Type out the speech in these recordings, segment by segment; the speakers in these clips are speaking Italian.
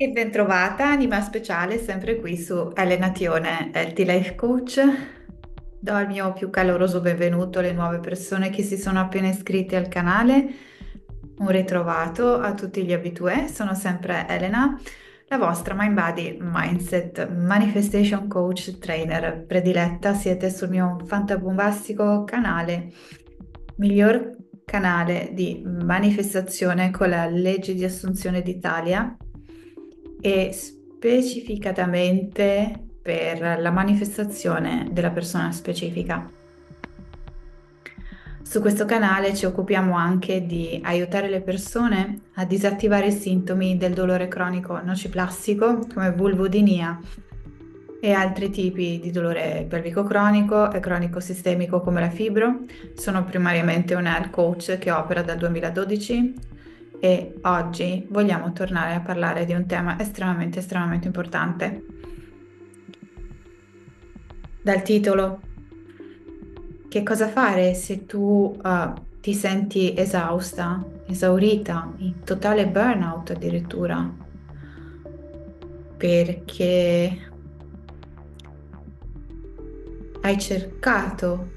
E bentrovata, anima speciale, sempre qui su Elena Tione, Healthy Life Coach. Do il mio più caloroso benvenuto alle nuove persone che si sono appena iscritte al canale. Un ritrovato a tutti gli abitué, sono sempre Elena, la vostra Mind Body Mindset Manifestation Coach Trainer prediletta. Siete sul mio fantabombastico canale, miglior canale di manifestazione con la legge di assunzione d'Italia e specificatamente per la manifestazione della persona specifica. Su questo canale ci occupiamo anche di aiutare le persone a disattivare i sintomi del dolore cronico nociplastico come vulvodinia e altri tipi di dolore pelvico cronico e cronico sistemico come la fibro. Sono primariamente un health coach che opera dal 2012 e oggi vogliamo tornare a parlare di un tema estremamente, estremamente importante. Dal titolo, che cosa fare se tu uh, ti senti esausta, esaurita, in totale burnout addirittura, perché hai cercato,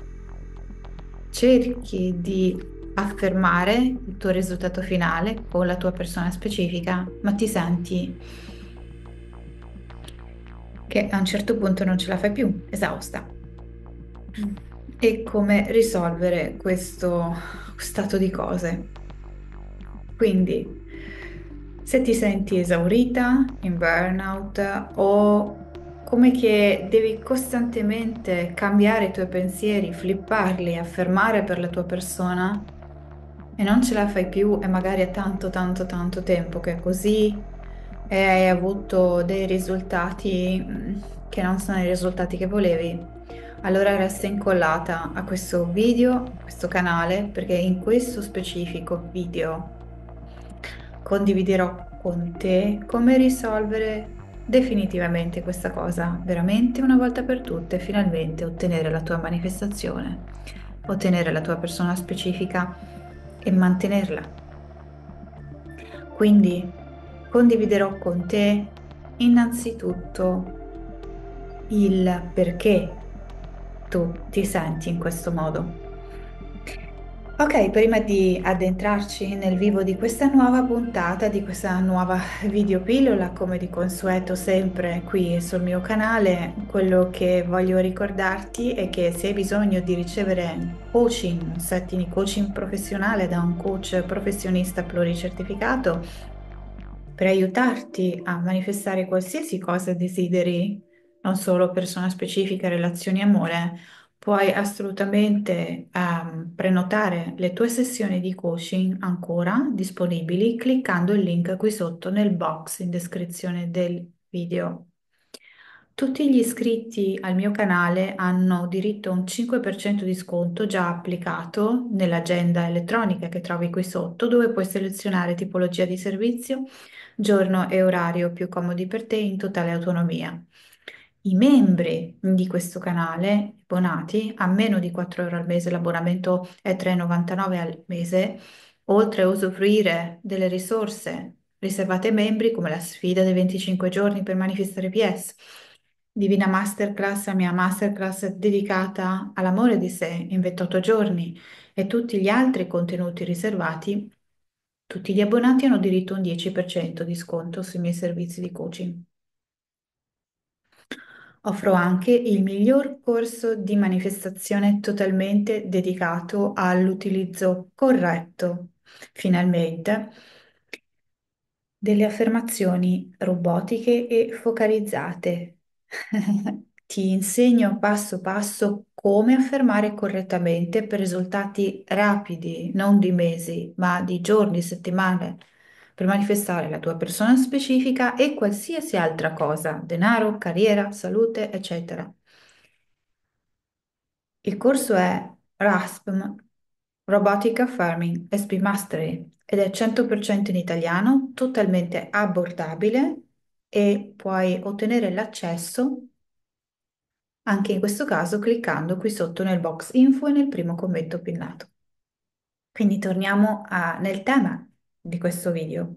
cerchi di affermare il tuo risultato finale con la tua persona specifica, ma ti senti che a un certo punto non ce la fai più, esausta. E come risolvere questo stato di cose. Quindi, se ti senti esaurita, in burnout o come che devi costantemente cambiare i tuoi pensieri, flipparli, affermare per la tua persona, e non ce la fai più e magari è tanto tanto tanto tempo che è così e hai avuto dei risultati mm, che non sono i risultati che volevi, allora resta incollata a questo video, a questo canale, perché in questo specifico video condividerò con te come risolvere definitivamente questa cosa, veramente una volta per tutte, finalmente ottenere la tua manifestazione, ottenere la tua persona specifica e mantenerla. Quindi condividerò con te innanzitutto il perché tu ti senti in questo modo. Ok, prima di addentrarci nel vivo di questa nuova puntata, di questa nuova videopillola, come di consueto sempre qui sul mio canale, quello che voglio ricordarti è che se hai bisogno di ricevere coaching, un setting coaching professionale da un coach professionista pluricertificato, per aiutarti a manifestare qualsiasi cosa desideri, non solo persona specifica, relazioni amore, puoi assolutamente ehm, prenotare le tue sessioni di coaching ancora disponibili cliccando il link qui sotto nel box in descrizione del video. Tutti gli iscritti al mio canale hanno diritto a un 5% di sconto già applicato nell'agenda elettronica che trovi qui sotto, dove puoi selezionare tipologia di servizio, giorno e orario più comodi per te in totale autonomia. I membri di questo canale, abbonati, a meno di 4 euro al mese, l'abbonamento è 3,99 al mese, oltre a usufruire delle risorse riservate ai membri come la sfida dei 25 giorni per manifestare PS, Divina Masterclass, la mia masterclass dedicata all'amore di sé in 28 giorni e tutti gli altri contenuti riservati, tutti gli abbonati hanno diritto a un 10% di sconto sui miei servizi di coaching. Offro anche il miglior corso di manifestazione totalmente dedicato all'utilizzo corretto, finalmente, delle affermazioni robotiche e focalizzate. Ti insegno passo passo come affermare correttamente per risultati rapidi, non di mesi, ma di giorni, settimane per manifestare la tua persona specifica e qualsiasi altra cosa, denaro, carriera, salute, eccetera. Il corso è RASPM, Robotica Farming SP Mastery, ed è 100% in italiano, totalmente abbordabile e puoi ottenere l'accesso anche in questo caso cliccando qui sotto nel box info e nel primo commento pinnato. Quindi torniamo a, nel tema di questo video.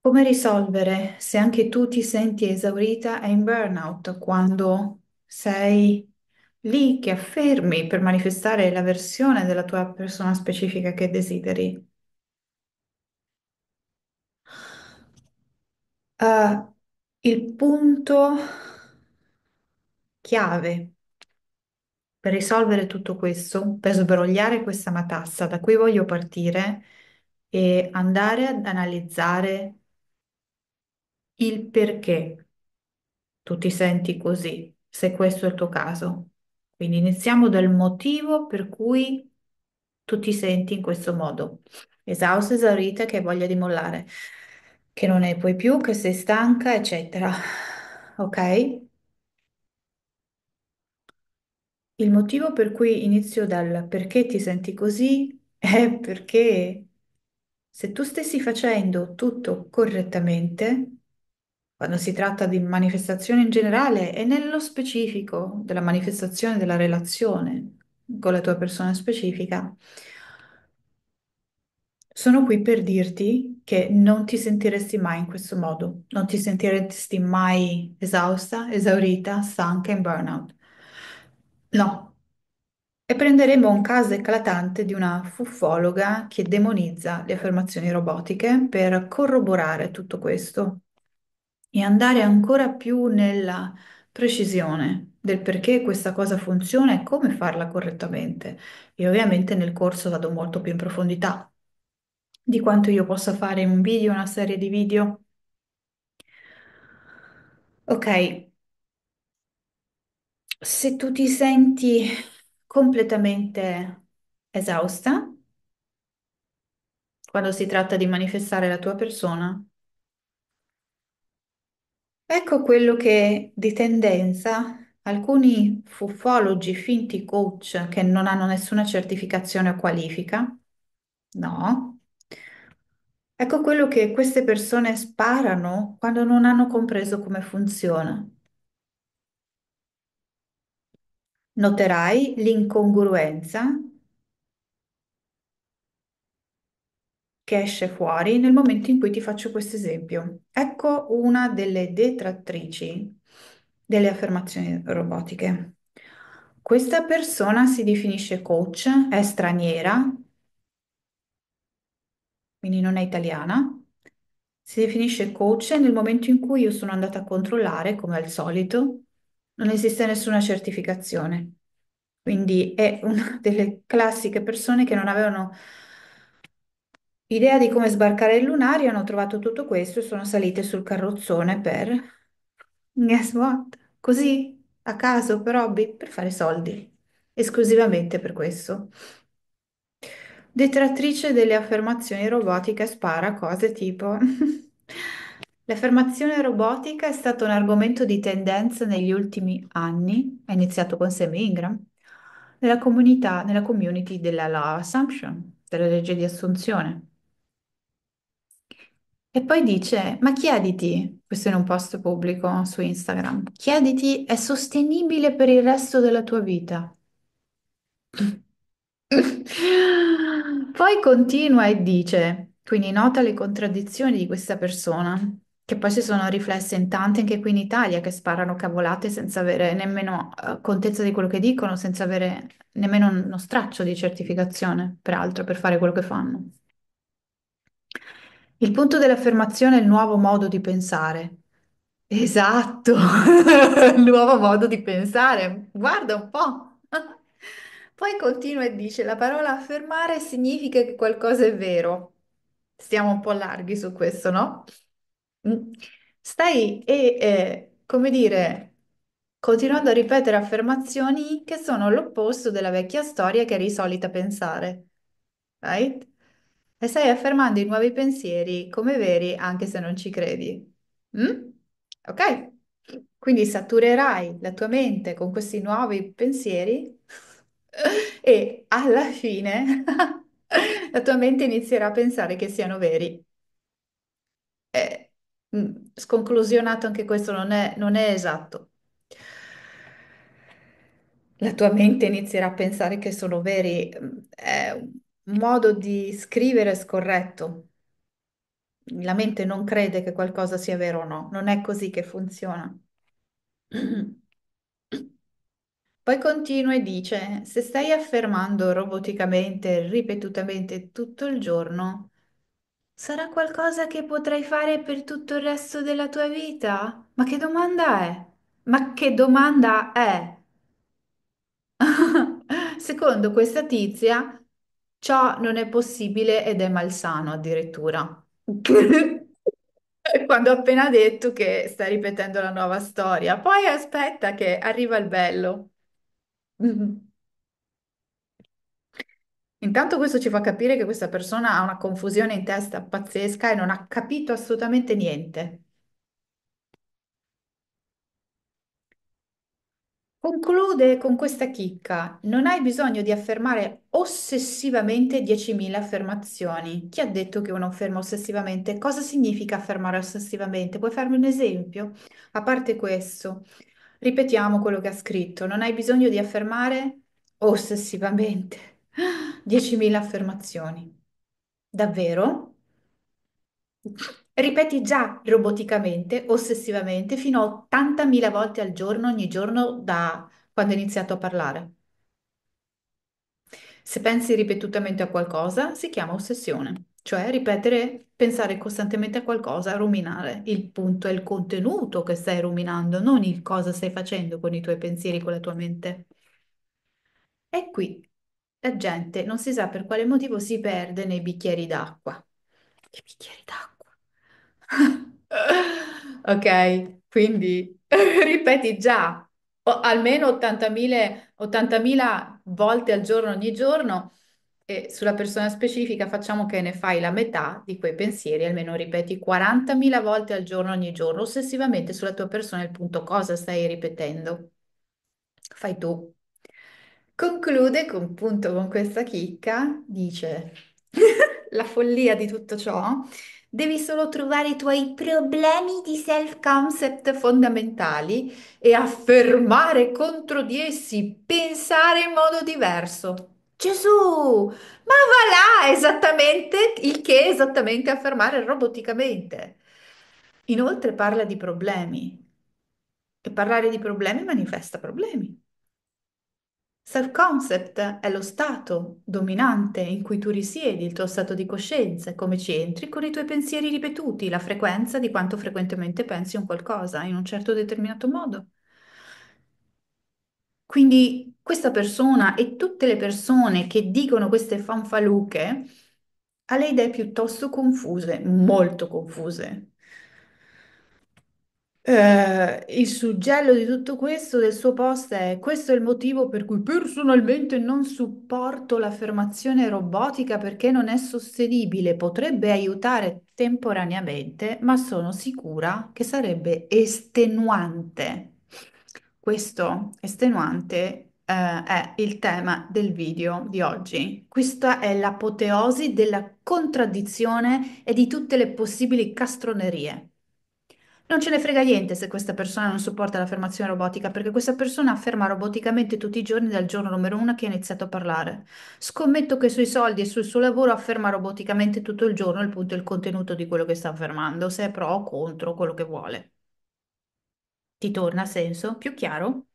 Come risolvere se anche tu ti senti esaurita e in burnout quando sei lì che affermi per manifestare la versione della tua persona specifica che desideri? Uh, il punto chiave per risolvere tutto questo, per sbrogliare questa matassa da cui voglio partire e andare ad analizzare il perché tu ti senti così, se questo è il tuo caso. Quindi iniziamo dal motivo per cui tu ti senti in questo modo. Esausta, esaurita, che hai voglia di mollare, che non ne puoi più, che sei stanca, eccetera. Ok? Il motivo per cui inizio dal perché ti senti così è perché se tu stessi facendo tutto correttamente, quando si tratta di manifestazione in generale e nello specifico della manifestazione della relazione con la tua persona specifica, sono qui per dirti che non ti sentiresti mai in questo modo, non ti sentiresti mai esausta, esaurita, stanca in burnout. No, e prenderemo un caso eclatante di una fufologa che demonizza le affermazioni robotiche per corroborare tutto questo e andare ancora più nella precisione del perché questa cosa funziona e come farla correttamente. E ovviamente nel corso vado molto più in profondità di quanto io possa fare in un video, una serie di video. Ok, se tu ti senti completamente esausta quando si tratta di manifestare la tua persona, ecco quello che di tendenza alcuni fufologi, finti coach che non hanno nessuna certificazione o qualifica, no, ecco quello che queste persone sparano quando non hanno compreso come funziona. Noterai l'incongruenza che esce fuori nel momento in cui ti faccio questo esempio. Ecco una delle detrattrici delle affermazioni robotiche. Questa persona si definisce coach, è straniera, quindi non è italiana. Si definisce coach nel momento in cui io sono andata a controllare, come al solito, non esiste nessuna certificazione. Quindi è una delle classiche persone che non avevano idea di come sbarcare il lunario, hanno trovato tutto questo e sono salite sul carrozzone per... Guess what? Così, a caso, per hobby, per fare soldi. Esclusivamente per questo. Detrattrice delle affermazioni robotiche spara cose tipo... L'affermazione robotica è stato un argomento di tendenza negli ultimi anni, è iniziato con Sam Ingram, nella comunità, nella community della Law Assumption, della legge di assunzione. E poi dice, ma chiediti, questo in un post pubblico su Instagram, chiediti, è sostenibile per il resto della tua vita? Poi continua e dice, quindi nota le contraddizioni di questa persona che poi si sono riflesse in tanti anche qui in Italia che sparano cavolate senza avere nemmeno eh, contezza di quello che dicono, senza avere nemmeno uno straccio di certificazione, peraltro, per fare quello che fanno. Il punto dell'affermazione è il nuovo modo di pensare. Esatto, il nuovo modo di pensare. Guarda un po'. Poi continua e dice: La parola affermare significa che qualcosa è vero. Stiamo un po' larghi su questo, no? Mm. Stai e, eh, come dire, continuando a ripetere affermazioni che sono l'opposto della vecchia storia che eri solita pensare, right? E stai affermando i nuovi pensieri come veri anche se non ci credi. Mm? Ok? Quindi saturerai la tua mente con questi nuovi pensieri e alla fine la tua mente inizierà a pensare che siano veri. Eh, Mm, sconclusionato anche questo non è, non è esatto. La tua mente inizierà a pensare che sono veri. Mm, è un modo di scrivere scorretto. La mente non crede che qualcosa sia vero o no, non è così che funziona. Poi continua e dice, se stai affermando roboticamente, ripetutamente tutto il giorno, Sarà qualcosa che potrai fare per tutto il resto della tua vita? Ma che domanda è? Ma che domanda è? Secondo questa tizia, ciò non è possibile ed è malsano addirittura. Quando ho appena detto che sta ripetendo la nuova storia. Poi aspetta che arriva il bello. Intanto questo ci fa capire che questa persona ha una confusione in testa pazzesca e non ha capito assolutamente niente. Conclude con questa chicca. Non hai bisogno di affermare ossessivamente 10.000 affermazioni. Chi ha detto che uno afferma ossessivamente? Cosa significa affermare ossessivamente? Puoi farmi un esempio? A parte questo, ripetiamo quello che ha scritto. Non hai bisogno di affermare ossessivamente. 10.000 affermazioni. Davvero? Ripeti già roboticamente, ossessivamente, fino a 80.000 volte al giorno, ogni giorno da quando hai iniziato a parlare. Se pensi ripetutamente a qualcosa, si chiama ossessione, cioè ripetere, pensare costantemente a qualcosa, ruminare. Il punto è il contenuto che stai ruminando, non il cosa stai facendo con i tuoi pensieri, con la tua mente. E qui la eh, gente non si sa per quale motivo si perde nei bicchieri d'acqua. I bicchieri d'acqua. Ok, quindi ripeti già o- almeno 80.000 80.000 volte al giorno, ogni giorno, e sulla persona specifica facciamo che ne fai la metà di quei pensieri, almeno ripeti 40.000 volte al giorno, ogni giorno, ossessivamente sulla tua persona il punto cosa stai ripetendo. Fai tu. Conclude con, appunto, con questa chicca, dice, la follia di tutto ciò, devi solo trovare i tuoi problemi di self-concept fondamentali e affermare contro di essi, pensare in modo diverso. Gesù, ma va là esattamente il che è esattamente affermare roboticamente. Inoltre parla di problemi e parlare di problemi manifesta problemi. Self-concept è lo stato dominante in cui tu risiedi, il tuo stato di coscienza, come ci entri con i tuoi pensieri ripetuti, la frequenza di quanto frequentemente pensi un qualcosa in un certo determinato modo. Quindi questa persona e tutte le persone che dicono queste fanfaluche ha le idee piuttosto confuse, molto confuse, eh, il suggello di tutto questo, del suo post, è questo è il motivo per cui personalmente non supporto l'affermazione robotica perché non è sostenibile, potrebbe aiutare temporaneamente, ma sono sicura che sarebbe estenuante. Questo estenuante, eh, è il tema del video di oggi. Questa è l'apoteosi della contraddizione e di tutte le possibili castronerie. Non ce ne frega niente se questa persona non supporta l'affermazione robotica, perché questa persona afferma roboticamente tutti i giorni dal giorno numero uno che ha iniziato a parlare. Scommetto che sui soldi e sul suo lavoro afferma roboticamente tutto il giorno il punto e il contenuto di quello che sta affermando, se è pro o contro, quello che vuole. Ti torna senso? Più chiaro?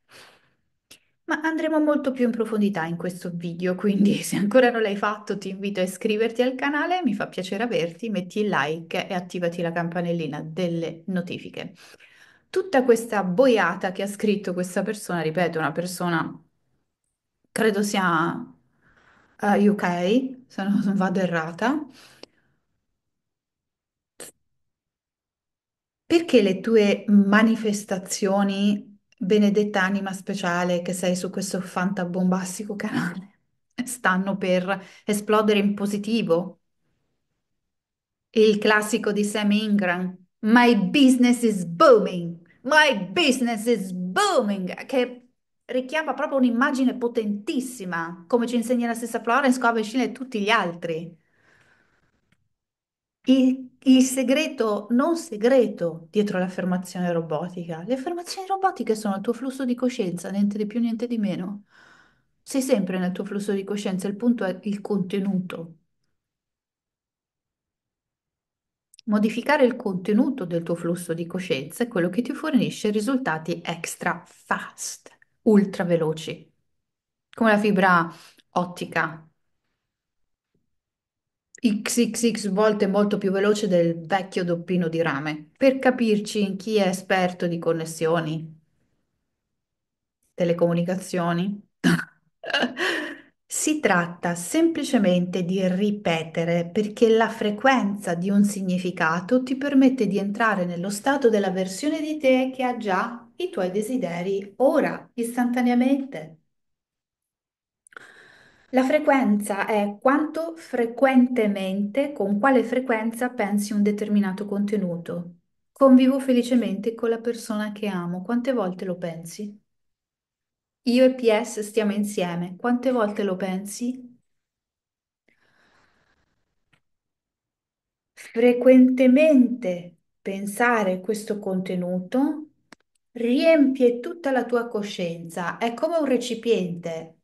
Ma andremo molto più in profondità in questo video, quindi se ancora non l'hai fatto ti invito a iscriverti al canale, mi fa piacere averti, metti il like e attivati la campanellina delle notifiche. Tutta questa boiata che ha scritto questa persona, ripeto, una persona credo sia uh, eh, UK, se non vado errata. Perché le tue manifestazioni benedetta anima speciale che sei su questo fantabombastico canale, stanno per esplodere in positivo. Il classico di Sam Ingram, My business is booming, my business is booming, che richiama proprio un'immagine potentissima, come ci insegna la stessa Florence Covey e tutti gli altri. Il, il segreto non segreto dietro l'affermazione robotica. Le affermazioni robotiche sono il tuo flusso di coscienza, niente di più, niente di meno. Sei sempre nel tuo flusso di coscienza, il punto è il contenuto. Modificare il contenuto del tuo flusso di coscienza è quello che ti fornisce risultati extra fast, ultra veloci, come la fibra ottica XXX volte molto più veloce del vecchio doppino di rame. Per capirci, in chi è esperto di connessioni, telecomunicazioni? Si tratta semplicemente di ripetere perché la frequenza di un significato ti permette di entrare nello stato della versione di te che ha già i tuoi desideri ora, istantaneamente. La frequenza è quanto frequentemente, con quale frequenza pensi un determinato contenuto. Convivo felicemente con la persona che amo. Quante volte lo pensi? Io e PS stiamo insieme. Quante volte lo pensi? Frequentemente pensare questo contenuto riempie tutta la tua coscienza. È come un recipiente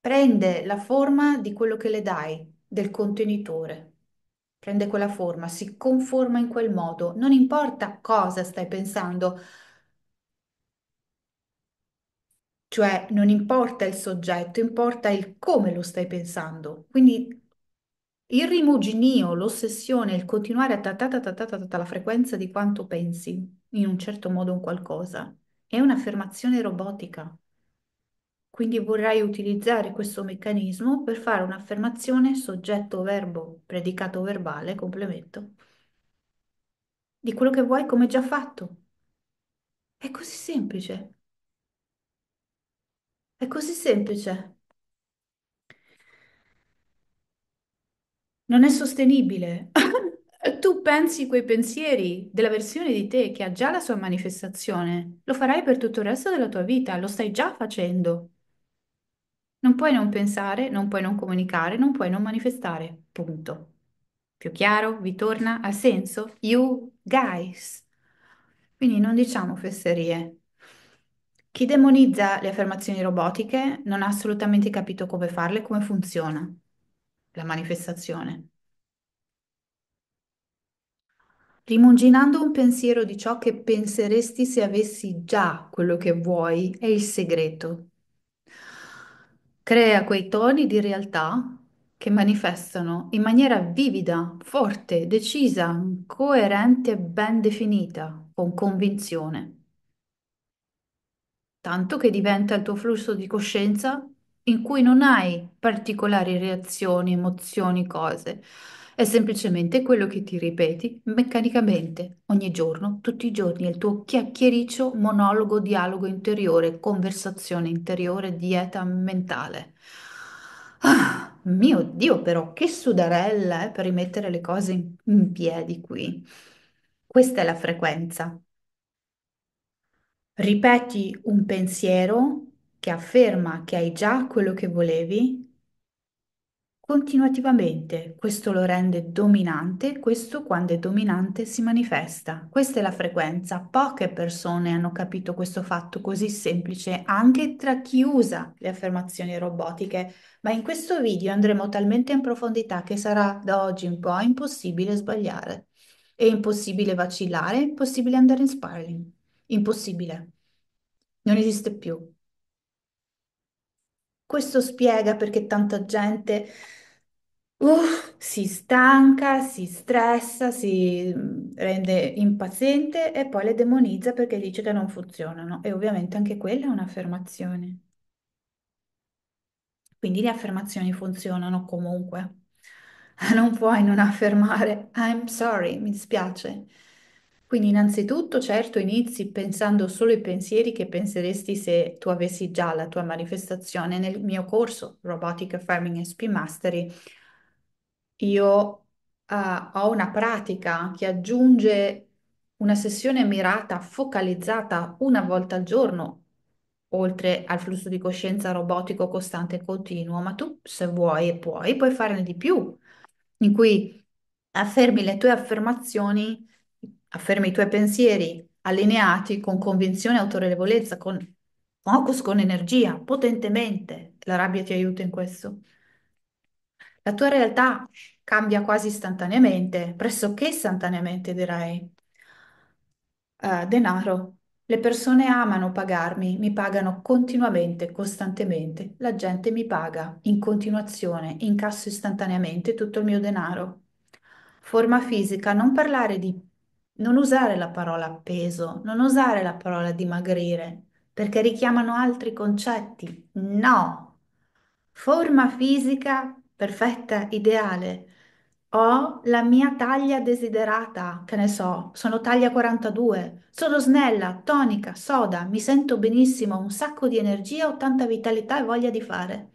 prende la forma di quello che le dai, del contenitore. Prende quella forma, si conforma in quel modo, non importa cosa stai pensando, cioè non importa il soggetto, importa il come lo stai pensando. Quindi il rimuginio, l'ossessione, il continuare a tatatatatatata la frequenza di quanto pensi in un certo modo un qualcosa, è un'affermazione robotica. Quindi vorrai utilizzare questo meccanismo per fare un'affermazione soggetto-verbo, predicato verbale, complemento, di quello che vuoi come già fatto. È così semplice. È così semplice. Non è sostenibile. tu pensi quei pensieri della versione di te che ha già la sua manifestazione, lo farai per tutto il resto della tua vita, lo stai già facendo. Non puoi non pensare, non puoi non comunicare, non puoi non manifestare. Punto. Più chiaro? Vi torna? Ha senso? You guys. Quindi non diciamo fesserie. Chi demonizza le affermazioni robotiche non ha assolutamente capito come farle e come funziona la manifestazione. Rimunginando un pensiero di ciò che penseresti se avessi già quello che vuoi è il segreto Crea quei toni di realtà che manifestano in maniera vivida, forte, decisa, coerente e ben definita, con convinzione, tanto che diventa il tuo flusso di coscienza in cui non hai particolari reazioni, emozioni, cose. È semplicemente quello che ti ripeti meccanicamente, ogni giorno, tutti i giorni, il tuo chiacchiericcio, monologo, dialogo interiore, conversazione interiore, dieta mentale. Ah, mio Dio, però, che sudarella, eh, per rimettere le cose in, in piedi qui. Questa è la frequenza. Ripeti un pensiero che afferma che hai già quello che volevi continuativamente. Questo lo rende dominante, questo quando è dominante si manifesta. Questa è la frequenza. Poche persone hanno capito questo fatto così semplice anche tra chi usa le affermazioni robotiche, ma in questo video andremo talmente in profondità che sarà da oggi in poi impossibile sbagliare. È impossibile vacillare, è impossibile andare in spiraling. Impossibile. Non esiste più. Questo spiega perché tanta gente Uff, si stanca, si stressa, si mm, rende impaziente e poi le demonizza perché dice che non funzionano. E ovviamente anche quella è un'affermazione. Quindi le affermazioni funzionano comunque. Non puoi non affermare I'm sorry, mi dispiace. Quindi innanzitutto, certo, inizi pensando solo i pensieri che penseresti se tu avessi già la tua manifestazione nel mio corso Robotic Affirming SP Mastery io eh, ho una pratica che aggiunge una sessione mirata, focalizzata una volta al giorno, oltre al flusso di coscienza robotico costante e continuo, ma tu se vuoi e puoi, puoi farne di più, in cui affermi le tue affermazioni, affermi i tuoi pensieri allineati con convinzione e autorevolezza, con focus, con energia, potentemente. La rabbia ti aiuta in questo. La tua realtà cambia quasi istantaneamente, pressoché istantaneamente direi. Eh, denaro. Le persone amano pagarmi, mi pagano continuamente, costantemente. La gente mi paga in continuazione, incasso istantaneamente tutto il mio denaro. Forma fisica, non parlare di, non usare la parola peso, non usare la parola dimagrire, perché richiamano altri concetti. No! Forma fisica perfetta, ideale. Ho la mia taglia desiderata, che ne so, sono taglia 42, sono snella, tonica, soda, mi sento benissimo, un sacco di energia, ho tanta vitalità e voglia di fare.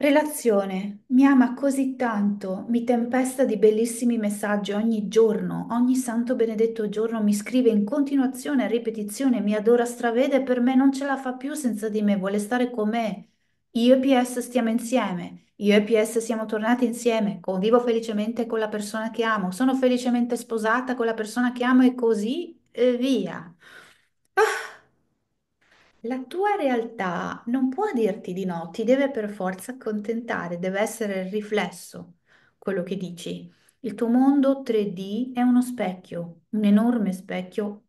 Relazione, mi ama così tanto, mi tempesta di bellissimi messaggi ogni giorno, ogni santo benedetto giorno mi scrive in continuazione, a ripetizione, mi adora stravede, per me non ce la fa più senza di me, vuole stare con me. Io e PS stiamo insieme, io e PS siamo tornati insieme, convivo felicemente con la persona che amo, sono felicemente sposata con la persona che amo e così eh, via. Ah, la tua realtà non può dirti di no, ti deve per forza accontentare, deve essere il riflesso quello che dici. Il tuo mondo 3D è uno specchio, un enorme specchio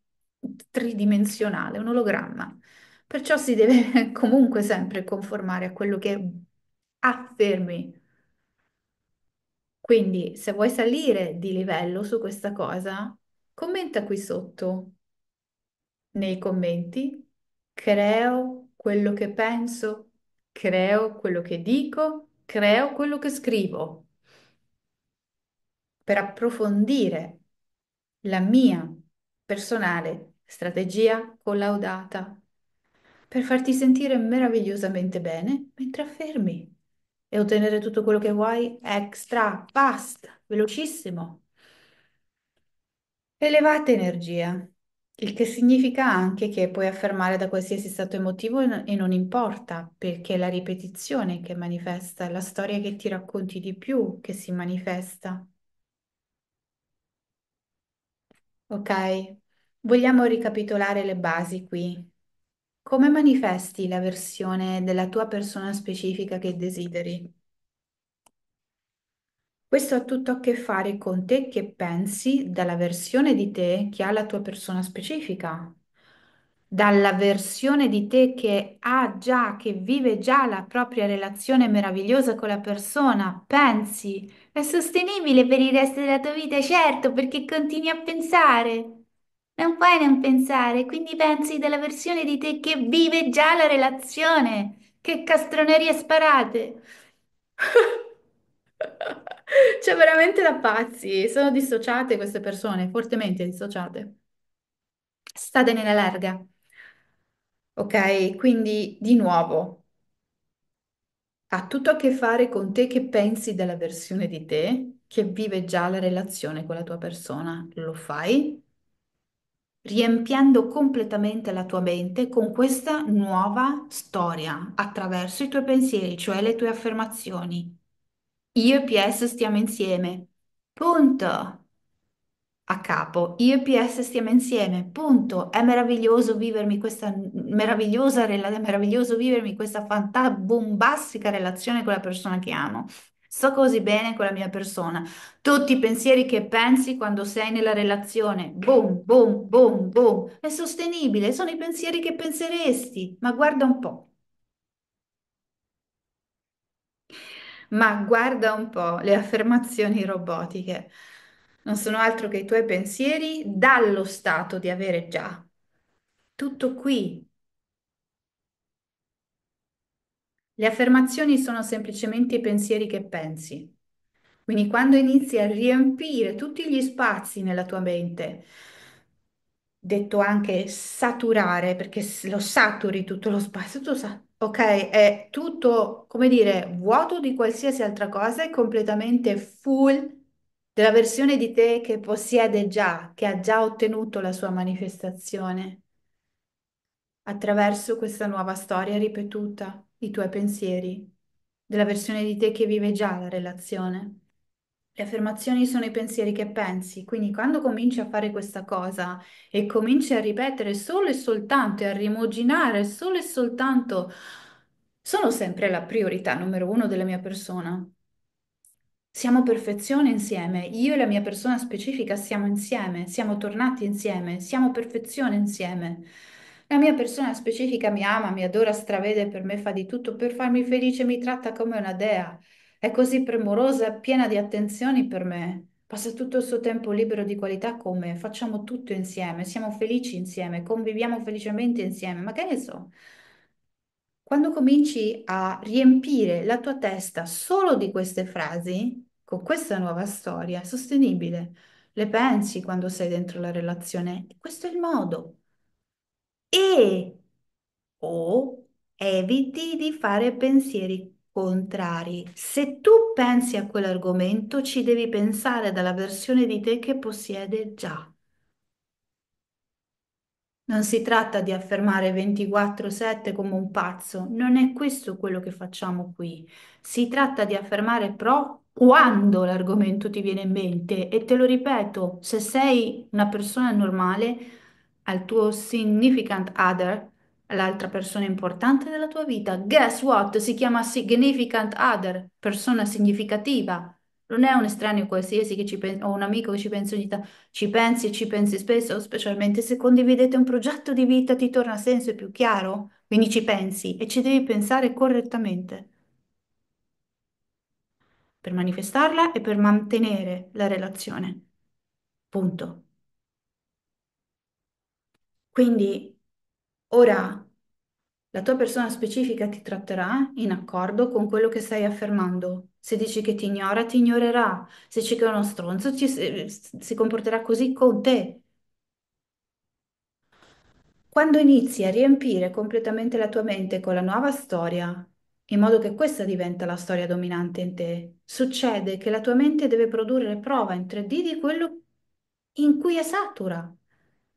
tridimensionale, un ologramma. Perciò si deve comunque sempre conformare a quello che affermi. Quindi, se vuoi salire di livello su questa cosa, commenta qui sotto nei commenti. Creo quello che penso, creo quello che dico, creo quello che scrivo per approfondire la mia personale strategia collaudata per farti sentire meravigliosamente bene mentre affermi e ottenere tutto quello che vuoi extra, fast, velocissimo. Elevata energia, il che significa anche che puoi affermare da qualsiasi stato emotivo e non importa, perché è la ripetizione che manifesta, è la storia che ti racconti di più che si manifesta. Ok, vogliamo ricapitolare le basi qui. Come manifesti la versione della tua persona specifica che desideri? Questo ha tutto a che fare con te che pensi dalla versione di te che ha la tua persona specifica, dalla versione di te che ha già, che vive già la propria relazione meravigliosa con la persona. Pensi, è sostenibile per il resto della tua vita, certo, perché continui a pensare. Non puoi non pensare, quindi pensi della versione di te che vive già la relazione. Che castronerie sparate! C'è cioè, veramente da pazzi. Sono dissociate queste persone, fortemente dissociate. State nella larga. Ok, quindi di nuovo ha tutto a che fare con te che pensi della versione di te che vive già la relazione con la tua persona. Lo fai? riempiendo completamente la tua mente con questa nuova storia attraverso i tuoi pensieri, cioè le tue affermazioni. Io e PS stiamo insieme. Punto. A capo. Io e PS stiamo insieme. Punto. È meraviglioso vivermi questa meravigliosa, è meraviglioso vivermi questa fantastica, bombastica relazione con la persona che amo. Sto così bene con la mia persona. Tutti i pensieri che pensi quando sei nella relazione, boom, boom, boom, boom, è sostenibile, sono i pensieri che penseresti, ma guarda un po'. Ma guarda un po' le affermazioni robotiche. Non sono altro che i tuoi pensieri dallo stato di avere già. Tutto qui. Le affermazioni sono semplicemente i pensieri che pensi. Quindi quando inizi a riempire tutti gli spazi nella tua mente, detto anche saturare, perché lo saturi tutto lo spazio, tu sa- ok, è tutto, come dire, vuoto di qualsiasi altra cosa, è completamente full della versione di te che possiede già, che ha già ottenuto la sua manifestazione attraverso questa nuova storia ripetuta i tuoi pensieri, della versione di te che vive già la relazione. Le affermazioni sono i pensieri che pensi, quindi quando cominci a fare questa cosa e cominci a ripetere solo e soltanto e a rimuginare solo e soltanto, sono sempre la priorità numero uno della mia persona. Siamo perfezione insieme, io e la mia persona specifica siamo insieme, siamo tornati insieme, siamo perfezione insieme. La mia persona specifica mi ama, mi adora, stravede per me, fa di tutto per farmi felice, mi tratta come una dea. È così premurosa piena di attenzioni per me. Passa tutto il suo tempo libero di qualità con me, facciamo tutto insieme, siamo felici insieme, conviviamo felicemente insieme, ma che ne so. Quando cominci a riempire la tua testa solo di queste frasi, con questa nuova storia, è sostenibile. Le pensi quando sei dentro la relazione. Questo è il modo, e o eviti di fare pensieri contrari. Se tu pensi a quell'argomento, ci devi pensare dalla versione di te che possiede già. Non si tratta di affermare 24/7 come un pazzo, non è questo quello che facciamo qui. Si tratta di affermare pro quando l'argomento ti viene in mente e te lo ripeto, se sei una persona normale, al tuo significant other, l'altra persona importante della tua vita. Guess what? Si chiama significant other, persona significativa. Non è un estraneo qualsiasi che ci pensi, o un amico che ci pensi ogni tanto, ci pensi e ci pensi spesso, specialmente se condividete un progetto di vita, ti torna senso, è più chiaro? Quindi ci pensi e ci devi pensare correttamente per manifestarla e per mantenere la relazione. Punto. Quindi ora la tua persona specifica ti tratterà in accordo con quello che stai affermando. Se dici che ti ignora, ti ignorerà. Se dici che è uno stronzo, ci- si comporterà così con te. Quando inizi a riempire completamente la tua mente con la nuova storia, in modo che questa diventa la storia dominante in te, succede che la tua mente deve produrre prova in 3D di quello in cui è satura.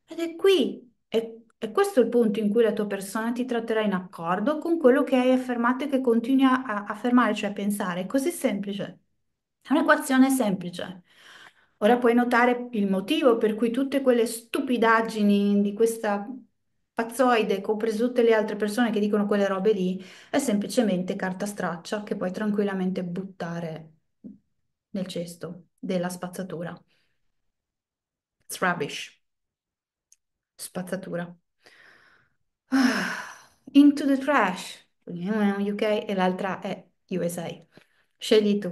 Ed è qui e, questo è il punto in cui la tua persona ti tratterà in accordo con quello che hai affermato e che continui a, a affermare, cioè a pensare. È così semplice. È un'equazione semplice. Ora puoi notare il motivo per cui tutte quelle stupidaggini di questa pazzoide, comprese tutte le altre persone che dicono quelle robe lì, è semplicemente carta straccia che puoi tranquillamente buttare nel cesto della spazzatura. It's rubbish spazzatura. Into the trash, UK e l'altra è USA. Scegli tu.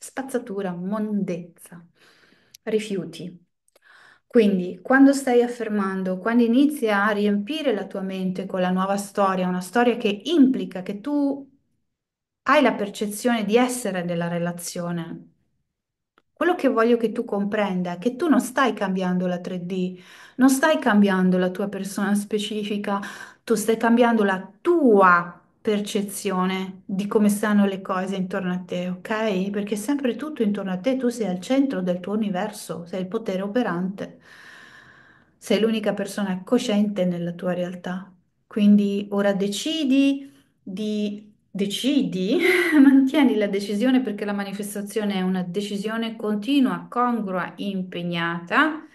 Spazzatura, mondezza, rifiuti. Quindi, quando stai affermando, quando inizi a riempire la tua mente con la nuova storia, una storia che implica che tu hai la percezione di essere della relazione, quello che voglio che tu comprenda è che tu non stai cambiando la 3D, non stai cambiando la tua persona specifica, tu stai cambiando la tua percezione di come stanno le cose intorno a te, ok? Perché sempre tutto intorno a te, tu sei al centro del tuo universo, sei il potere operante, sei l'unica persona cosciente nella tua realtà. Quindi ora decidi di decidi, mantieni la decisione perché la manifestazione è una decisione continua, congrua, impegnata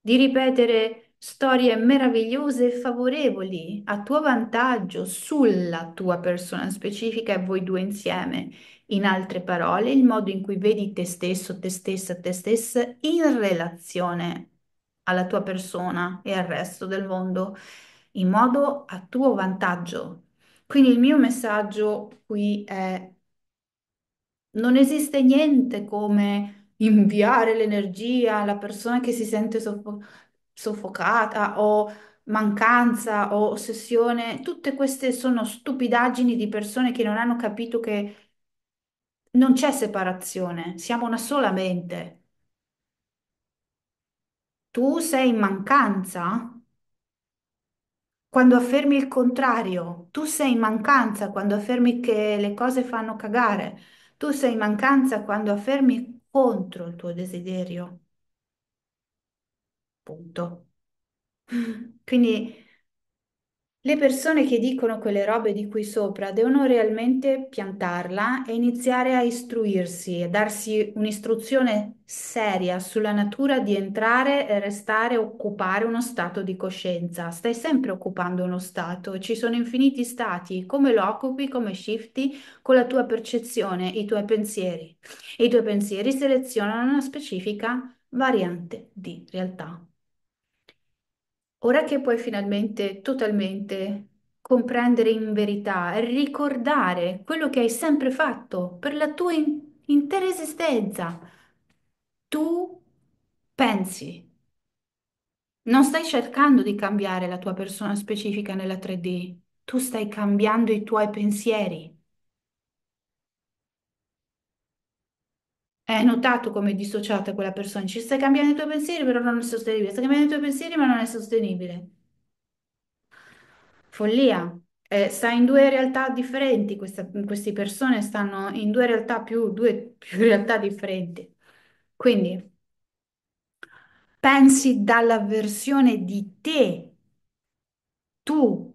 di ripetere storie meravigliose e favorevoli a tuo vantaggio sulla tua persona specifica e voi due insieme. In altre parole, il modo in cui vedi te stesso, te stessa, te stessa in relazione alla tua persona e al resto del mondo, in modo a tuo vantaggio quindi il mio messaggio qui è non esiste niente come inviare l'energia alla persona che si sente soffo- soffocata o mancanza o ossessione. Tutte queste sono stupidaggini di persone che non hanno capito che non c'è separazione, siamo una sola mente. Tu sei in mancanza? Quando affermi il contrario, tu sei in mancanza quando affermi che le cose fanno cagare, tu sei in mancanza quando affermi contro il tuo desiderio, punto. Quindi le persone che dicono quelle robe di qui sopra devono realmente piantarla e iniziare a istruirsi, e darsi un'istruzione seria sulla natura di entrare, e restare, occupare uno stato di coscienza. Stai sempre occupando uno stato, ci sono infiniti stati, come lo occupi, come shifti, con la tua percezione, i tuoi pensieri. i tuoi pensieri selezionano una specifica variante di realtà. Ora che puoi finalmente totalmente comprendere in verità e ricordare quello che hai sempre fatto per la tua in- intera esistenza, tu pensi, non stai cercando di cambiare la tua persona specifica nella 3D, tu stai cambiando i tuoi pensieri. hai notato come è dissociata quella persona, ci stai cambiando i tuoi pensieri, però non è sostenibile, stai cambiando i tuoi pensieri, ma non è sostenibile. Follia. Eh, sta in due realtà differenti, questa, queste persone stanno in due realtà più, due più realtà differenti. Quindi, pensi dalla versione di te, tu,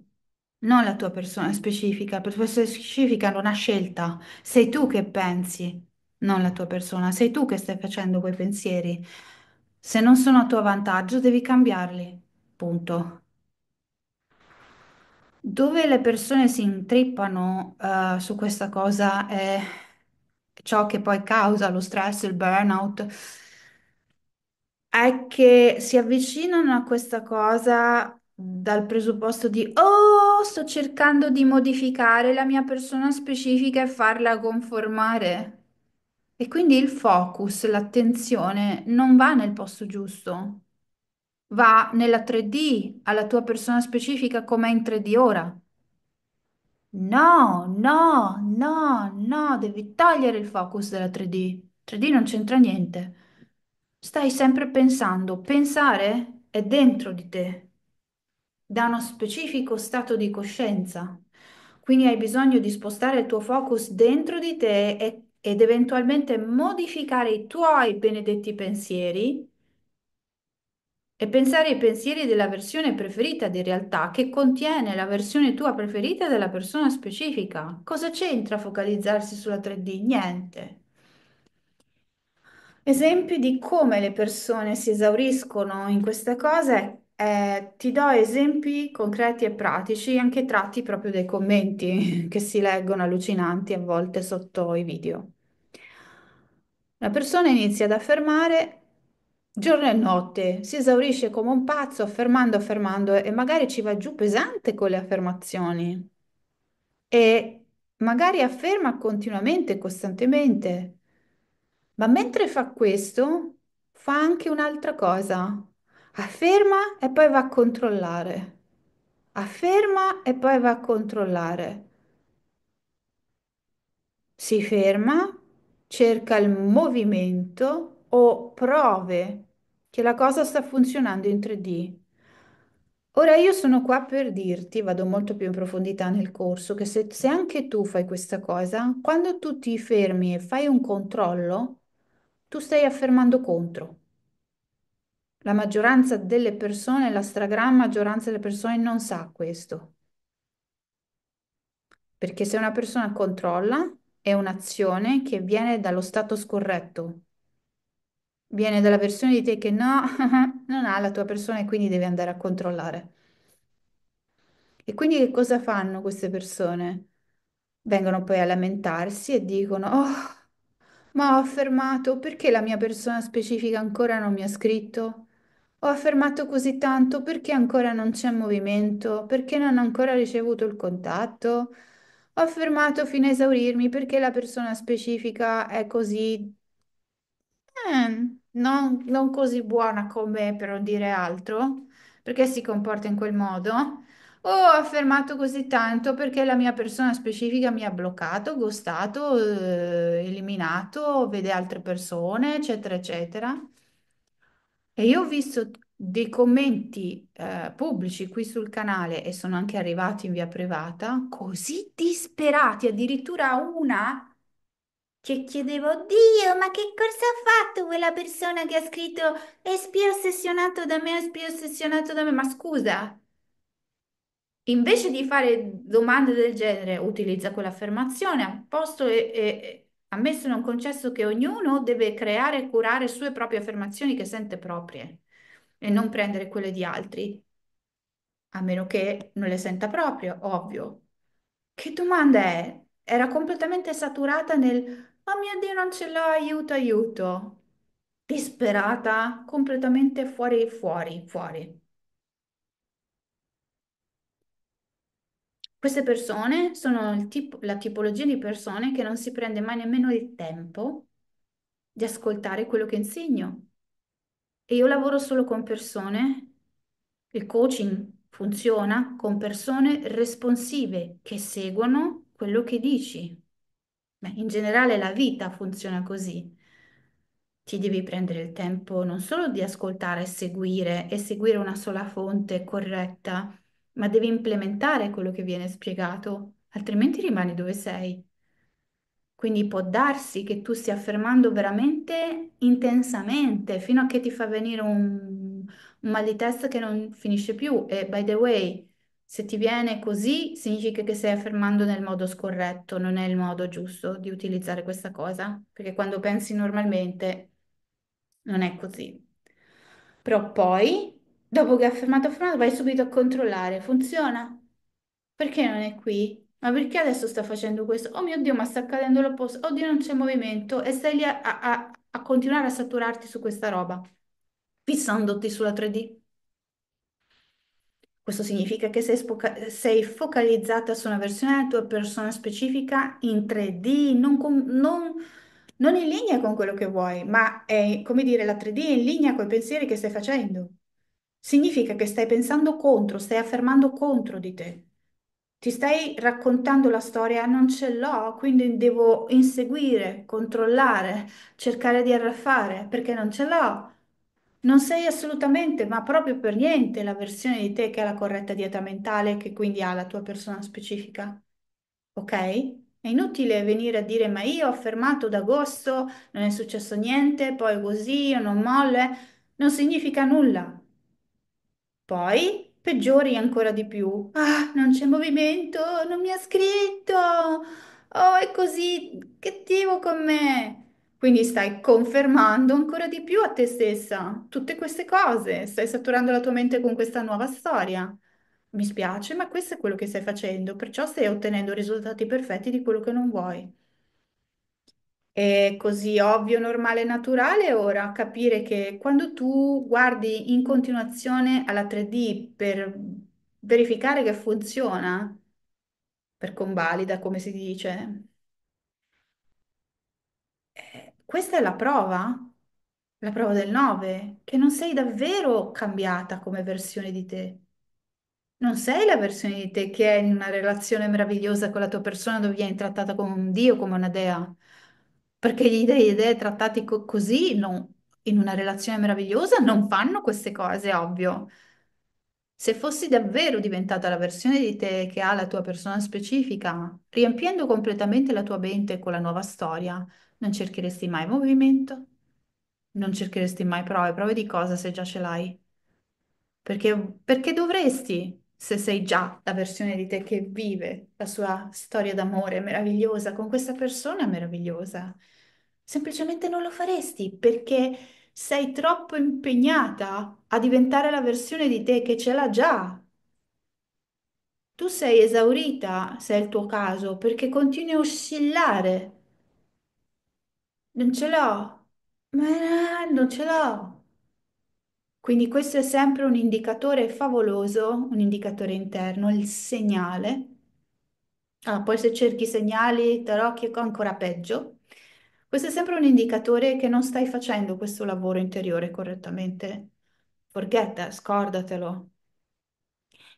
non la tua persona specifica, la persona specifica non ha scelta, sei tu che pensi non la tua persona, sei tu che stai facendo quei pensieri. Se non sono a tuo vantaggio, devi cambiarli. Punto. Dove le persone si intrippano eh, su questa cosa è ciò che poi causa lo stress, il burnout, è che si avvicinano a questa cosa dal presupposto di oh, sto cercando di modificare la mia persona specifica e farla conformare. E quindi il focus, l'attenzione non va nel posto giusto, va nella 3D, alla tua persona specifica com'è in 3D ora. No, no, no, no, devi togliere il focus della 3D. 3D non c'entra niente. Stai sempre pensando. Pensare è dentro di te, da uno specifico stato di coscienza. Quindi hai bisogno di spostare il tuo focus dentro di te e ed eventualmente modificare i tuoi benedetti pensieri e pensare ai pensieri della versione preferita di realtà che contiene la versione tua preferita della persona specifica. Cosa c'entra focalizzarsi sulla 3D? Niente. Esempi di come le persone si esauriscono in questa cosa è eh, ti do esempi concreti e pratici, anche tratti proprio dai commenti che si leggono allucinanti a volte sotto i video. La persona inizia ad affermare giorno e notte, si esaurisce come un pazzo affermando, affermando e magari ci va giù pesante con le affermazioni e magari afferma continuamente, costantemente. Ma mentre fa questo, fa anche un'altra cosa afferma e poi va a controllare, afferma e poi va a controllare. Si ferma, cerca il movimento o prove che la cosa sta funzionando in 3D. Ora io sono qua per dirti, vado molto più in profondità nel corso, che se, se anche tu fai questa cosa, quando tu ti fermi e fai un controllo, tu stai affermando contro. La maggioranza delle persone, la stragrande maggioranza delle persone non sa questo. Perché se una persona controlla è un'azione che viene dallo stato scorretto, viene dalla versione di te che no, non ha la tua persona e quindi devi andare a controllare. E quindi che cosa fanno queste persone? Vengono poi a lamentarsi e dicono, oh, ma ho affermato, perché la mia persona specifica ancora non mi ha scritto? Ho affermato così tanto perché ancora non c'è movimento, perché non ho ancora ricevuto il contatto. Ho affermato fino a esaurirmi perché la persona specifica è così, eh, non, non così buona come per dire altro, perché si comporta in quel modo. Ho affermato così tanto perché la mia persona specifica mi ha bloccato, ghostato, eh, eliminato, vede altre persone, eccetera, eccetera. E io ho visto dei commenti eh, pubblici qui sul canale e sono anche arrivati in via privata, così disperati, addirittura una che chiedeva, oddio, ma che cosa ha fatto quella persona che ha scritto SP ossessionato da me, SP ossessionato da me, ma scusa, invece di fare domande del genere, utilizza quell'affermazione a posto e, e, ammesso non concesso che ognuno deve creare e curare sue proprie affermazioni che sente proprie e non prendere quelle di altri, a meno che non le senta proprie, ovvio. Che domanda è? Era completamente saturata nel Oh mio Dio, non ce l'ho, aiuto, aiuto. Disperata, completamente fuori, fuori, fuori. Queste persone sono tipo, la tipologia di persone che non si prende mai nemmeno il tempo di ascoltare quello che insegno. E io lavoro solo con persone, il coaching funziona con persone responsive che seguono quello che dici. Beh, in generale la vita funziona così. Ti devi prendere il tempo non solo di ascoltare e seguire e seguire una sola fonte corretta, ma devi implementare quello che viene spiegato, altrimenti rimani dove sei. Quindi può darsi che tu stia affermando veramente intensamente fino a che ti fa venire un, un mal di testa che non finisce più. E by the way, se ti viene così, significa che stai affermando nel modo scorretto, non è il modo giusto di utilizzare questa cosa, perché quando pensi normalmente non è così. Però poi Dopo che ha fermato, fermato, vai subito a controllare. Funziona? Perché non è qui? Ma perché adesso sta facendo questo? Oh mio Dio, ma sta accadendo l'opposto. Oddio, non c'è movimento. E stai lì a, a, a continuare a saturarti su questa roba, fissandoti sulla 3D. Questo significa che sei, sei, focalizzata su una versione della tua persona specifica in 3D, non, con, non, non in linea con quello che vuoi, ma è come dire la 3D è in linea con i pensieri che stai facendo. Significa che stai pensando contro, stai affermando contro di te. Ti stai raccontando la storia, non ce l'ho, quindi devo inseguire, controllare, cercare di arraffare perché non ce l'ho. Non sei assolutamente, ma proprio per niente, la versione di te che è la corretta dieta mentale, che quindi ha la tua persona specifica. Ok? È inutile venire a dire ma io ho affermato da agosto, non è successo niente, poi così, io non molle. Non significa nulla. Poi peggiori ancora di più. Ah, non c'è movimento, non mi ha scritto. Oh, è così cattivo con me. Quindi stai confermando ancora di più a te stessa tutte queste cose. Stai saturando la tua mente con questa nuova storia. Mi spiace, ma questo è quello che stai facendo, perciò stai ottenendo risultati perfetti di quello che non vuoi è così ovvio, normale e naturale ora capire che quando tu guardi in continuazione alla 3D per verificare che funziona, per convalida, come si dice, eh, questa è la prova, la prova del 9, che non sei davvero cambiata come versione di te. Non sei la versione di te che è in una relazione meravigliosa con la tua persona dove vieni trattata come un dio, come una dea perché gli dei dei trattati co- così non- in una relazione meravigliosa non fanno queste cose, ovvio. Se fossi davvero diventata la versione di te che ha la tua persona specifica, riempiendo completamente la tua mente con la nuova storia, non cercheresti mai movimento, non cercheresti mai prove, prove di cosa se già ce l'hai. Perché, perché dovresti? se sei già la versione di te che vive la sua storia d'amore meravigliosa con questa persona meravigliosa, semplicemente non lo faresti perché sei troppo impegnata a diventare la versione di te che ce l'ha già. Tu sei esaurita, se è il tuo caso, perché continui a oscillare. Non ce l'ho, ma non ce l'ho. Quindi questo è sempre un indicatore favoloso, un indicatore interno, il segnale. Ah, poi se cerchi segnali, tarocchi, ancora peggio. Questo è sempre un indicatore che non stai facendo questo lavoro interiore correttamente. Forget that, scordatelo.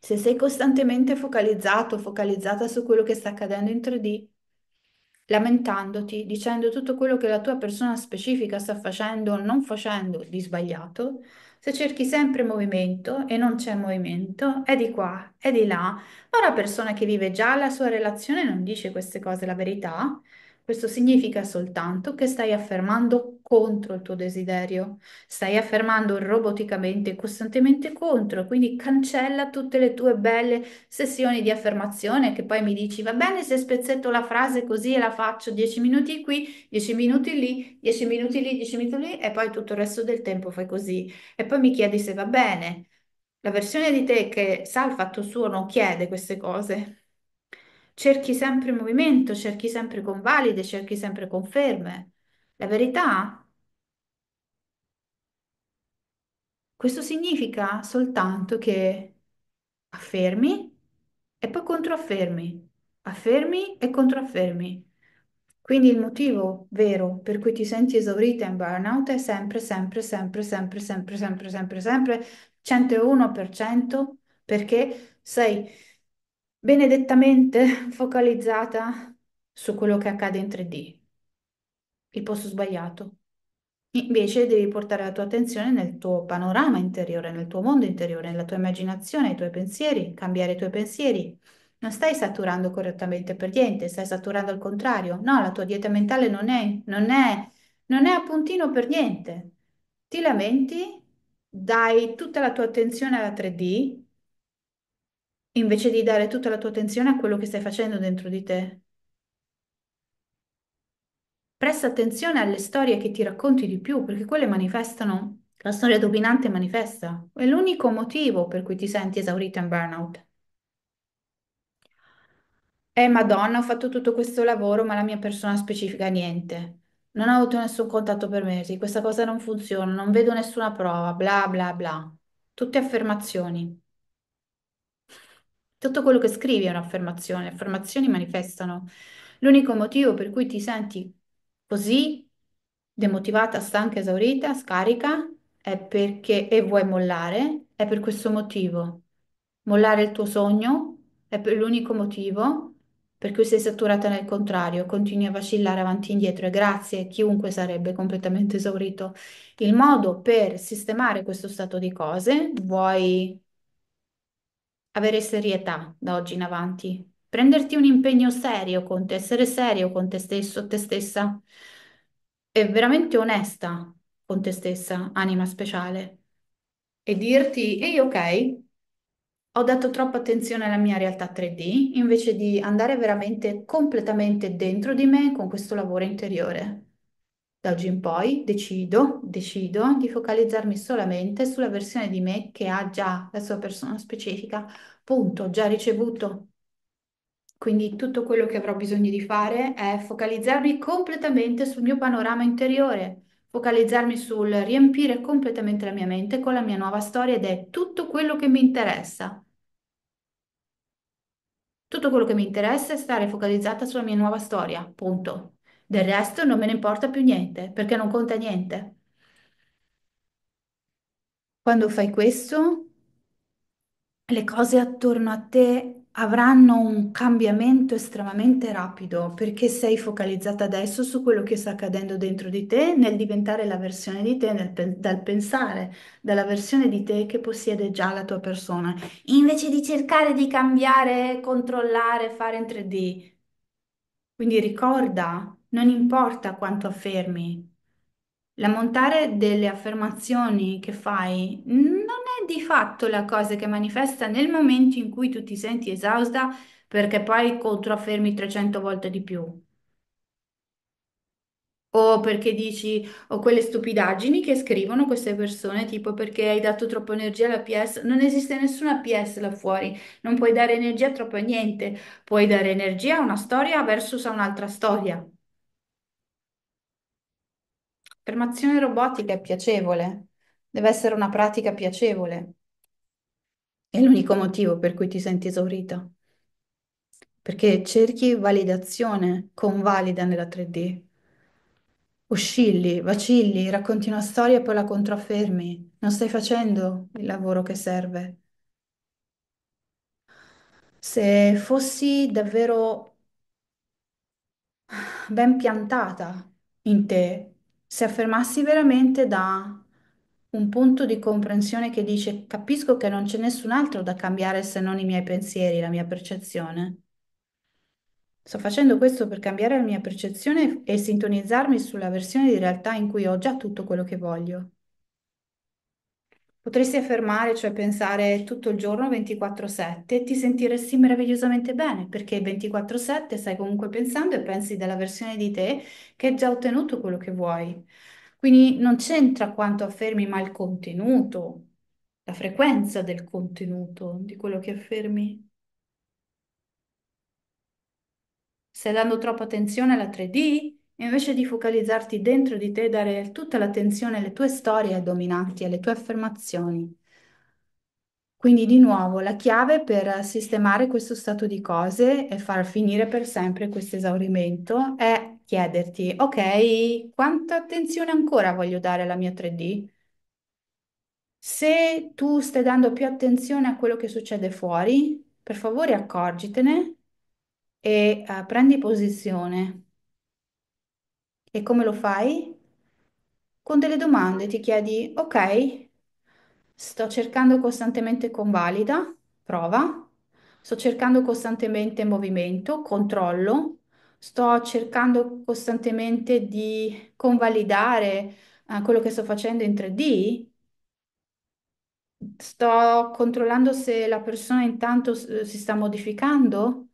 Se sei costantemente focalizzato, focalizzata su quello che sta accadendo in 3D, lamentandoti, dicendo tutto quello che la tua persona specifica sta facendo o non facendo di sbagliato, se cerchi sempre movimento e non c'è movimento, è di qua, è di là, ma una persona che vive già la sua relazione non dice queste cose, la verità. Questo significa soltanto che stai affermando contro il tuo desiderio, stai affermando roboticamente e costantemente contro, quindi cancella tutte le tue belle sessioni di affermazione che poi mi dici va bene se spezzetto la frase così e la faccio 10 minuti qui, 10 minuti lì, 10 minuti lì, 10 minuti lì e poi tutto il resto del tempo fai così e poi mi chiedi se va bene. La versione di te che sa il fatto suo non chiede queste cose cerchi sempre movimento, cerchi sempre convalide, cerchi sempre conferme. La verità? Questo significa soltanto che affermi e poi controaffermi, affermi e controaffermi. Quindi il motivo vero per cui ti senti esaurita in burnout è sempre, sempre, sempre, sempre, sempre, sempre, sempre, sempre, sempre 101% perché sei benedettamente focalizzata su quello che accade in 3D, il posto sbagliato. Invece devi portare la tua attenzione nel tuo panorama interiore, nel tuo mondo interiore, nella tua immaginazione, ai tuoi pensieri, cambiare i tuoi pensieri. Non stai saturando correttamente per niente, stai saturando al contrario. No, la tua dieta mentale non è, non è, non è a puntino per niente. Ti lamenti, dai tutta la tua attenzione alla 3D, invece di dare tutta la tua attenzione a quello che stai facendo dentro di te. Presta attenzione alle storie che ti racconti di più, perché quelle manifestano, la storia dominante manifesta. È l'unico motivo per cui ti senti esaurita in burnout. Eh, Madonna, ho fatto tutto questo lavoro, ma la mia persona specifica niente. Non ho avuto nessun contatto per mesi, questa cosa non funziona, non vedo nessuna prova, bla bla bla. Tutte affermazioni. Tutto quello che scrivi è un'affermazione, le affermazioni manifestano. L'unico motivo per cui ti senti così demotivata, stanca, esaurita, scarica, è perché e vuoi mollare, è per questo motivo. Mollare il tuo sogno è per l'unico motivo per cui sei saturata nel contrario, continui a vacillare avanti e indietro e grazie, a chiunque sarebbe completamente esaurito. Il modo per sistemare questo stato di cose, vuoi avere serietà da oggi in avanti. Prenderti un impegno serio con te, essere serio con te stesso, te stessa. E veramente onesta con te stessa, anima speciale. E dirti, ehi, ok, ho dato troppa attenzione alla mia realtà 3D invece di andare veramente completamente dentro di me con questo lavoro interiore. Da oggi in poi decido, decido di focalizzarmi solamente sulla versione di me che ha già la sua persona specifica, punto, già ricevuto. Quindi tutto quello che avrò bisogno di fare è focalizzarmi completamente sul mio panorama interiore, focalizzarmi sul riempire completamente la mia mente con la mia nuova storia ed è tutto quello che mi interessa. Tutto quello che mi interessa è stare focalizzata sulla mia nuova storia, punto. Del resto non me ne importa più niente, perché non conta niente. Quando fai questo, le cose attorno a te avranno un cambiamento estremamente rapido perché sei focalizzata adesso su quello che sta accadendo dentro di te, nel diventare la versione di te, nel dal pensare dalla versione di te che possiede già la tua persona, invece di cercare di cambiare, controllare, fare in 3D. Quindi ricorda non importa quanto affermi, l'ammontare delle affermazioni che fai non è di fatto la cosa che manifesta nel momento in cui tu ti senti esausta perché poi controaffermi 300 volte di più. O perché dici, o quelle stupidaggini che scrivono queste persone, tipo perché hai dato troppa energia alla PS, non esiste nessuna PS là fuori, non puoi dare energia troppo a niente, puoi dare energia a una storia versus a un'altra storia. Fermazione robotica è piacevole, deve essere una pratica piacevole. È l'unico motivo per cui ti senti esaurita, perché cerchi validazione convalida nella 3D. Oscilli, vacilli, racconti una storia e poi la controaffermi. Non stai facendo il lavoro che serve. Se fossi davvero ben piantata in te, se affermassi veramente da un punto di comprensione che dice capisco che non c'è nessun altro da cambiare se non i miei pensieri, la mia percezione. Sto facendo questo per cambiare la mia percezione e sintonizzarmi sulla versione di realtà in cui ho già tutto quello che voglio. Potresti affermare, cioè pensare tutto il giorno 24/7 e ti sentiresti meravigliosamente bene, perché 24/7 stai comunque pensando e pensi della versione di te che ha già ottenuto quello che vuoi. Quindi non c'entra quanto affermi, ma il contenuto, la frequenza del contenuto di quello che affermi. Stai dando troppa attenzione alla 3D, invece di focalizzarti dentro di te, dare tutta l'attenzione alle tue storie e dominanti, alle tue affermazioni. Quindi di nuovo la chiave per sistemare questo stato di cose e far finire per sempre questo esaurimento è chiederti, ok, quanta attenzione ancora voglio dare alla mia 3D? Se tu stai dando più attenzione a quello che succede fuori, per favore accorgitene e uh, prendi posizione, e come lo fai? Con delle domande ti chiedi, ok, sto cercando costantemente convalida, prova, sto cercando costantemente movimento, controllo, sto cercando costantemente di convalidare, eh, quello che sto facendo in 3D, Sto controllando se la persona intanto eh, si sta modificando.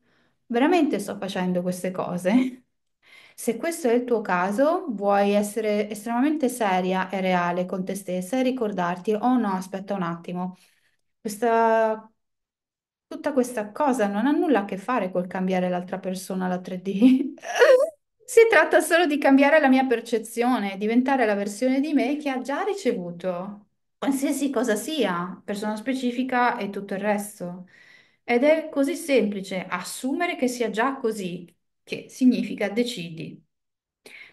Veramente sto facendo queste cose. Se questo è il tuo caso, vuoi essere estremamente seria e reale con te stessa e ricordarti, oh no, aspetta un attimo, questa, tutta questa cosa non ha nulla a che fare col cambiare l'altra persona la 3D. Si tratta solo di cambiare la mia percezione, diventare la versione di me che ha già ricevuto, qualsiasi cosa sia, persona specifica e tutto il resto. Ed è così semplice assumere che sia già così che significa decidi.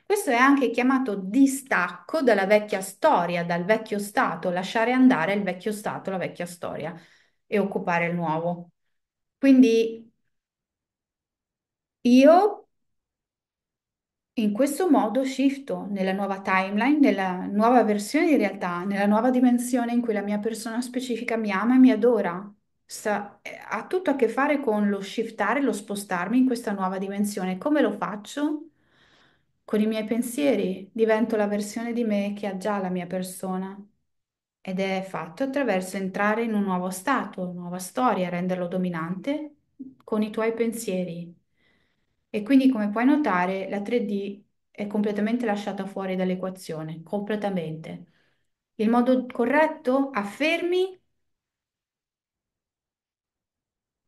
Questo è anche chiamato distacco dalla vecchia storia, dal vecchio stato, lasciare andare il vecchio stato, la vecchia storia e occupare il nuovo. Quindi io in questo modo shifto nella nuova timeline, nella nuova versione di realtà, nella nuova dimensione in cui la mia persona specifica mi ama e mi adora. Sta- eh, ha tutto a che fare con lo shiftare, lo spostarmi in questa nuova dimensione. Come lo faccio? Con i miei pensieri. Divento la versione di me che ha già la mia persona. Ed è fatto attraverso entrare in un nuovo stato, una nuova storia, renderlo dominante con i tuoi pensieri. E quindi, come puoi notare, la 3D è completamente lasciata fuori dall'equazione, completamente. Il modo corretto, affermi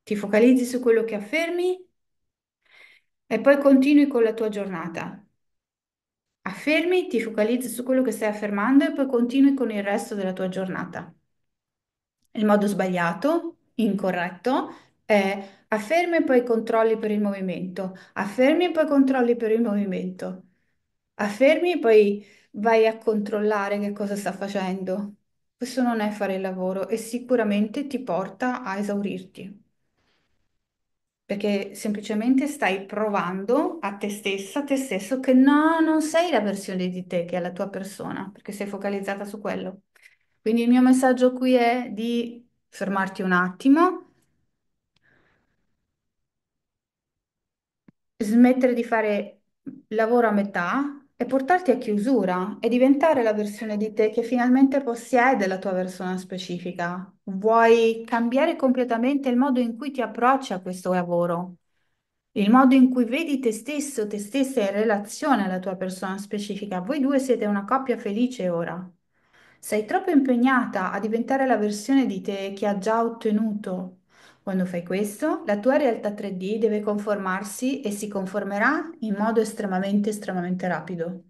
ti focalizzi su quello che affermi e poi continui con la tua giornata. Affermi, ti focalizzi su quello che stai affermando e poi continui con il resto della tua giornata. Il modo sbagliato, incorretto, è affermi e poi controlli per il movimento, affermi e poi controlli per il movimento, affermi e poi vai a controllare che cosa sta facendo. Questo non è fare il lavoro e sicuramente ti porta a esaurirti perché semplicemente stai provando a te stessa, a te stesso, che no, non sei la versione di te che è la tua persona, perché sei focalizzata su quello. Quindi il mio messaggio qui è di fermarti un attimo, smettere di fare lavoro a metà, e portarti a chiusura e diventare la versione di te che finalmente possiede la tua persona specifica. Vuoi cambiare completamente il modo in cui ti approcci a questo lavoro, il modo in cui vedi te stesso, te stessa in relazione alla tua persona specifica. Voi due siete una coppia felice ora. Sei troppo impegnata a diventare la versione di te che ha già ottenuto quando fai questo, la tua realtà 3D deve conformarsi e si conformerà in modo estremamente, estremamente rapido.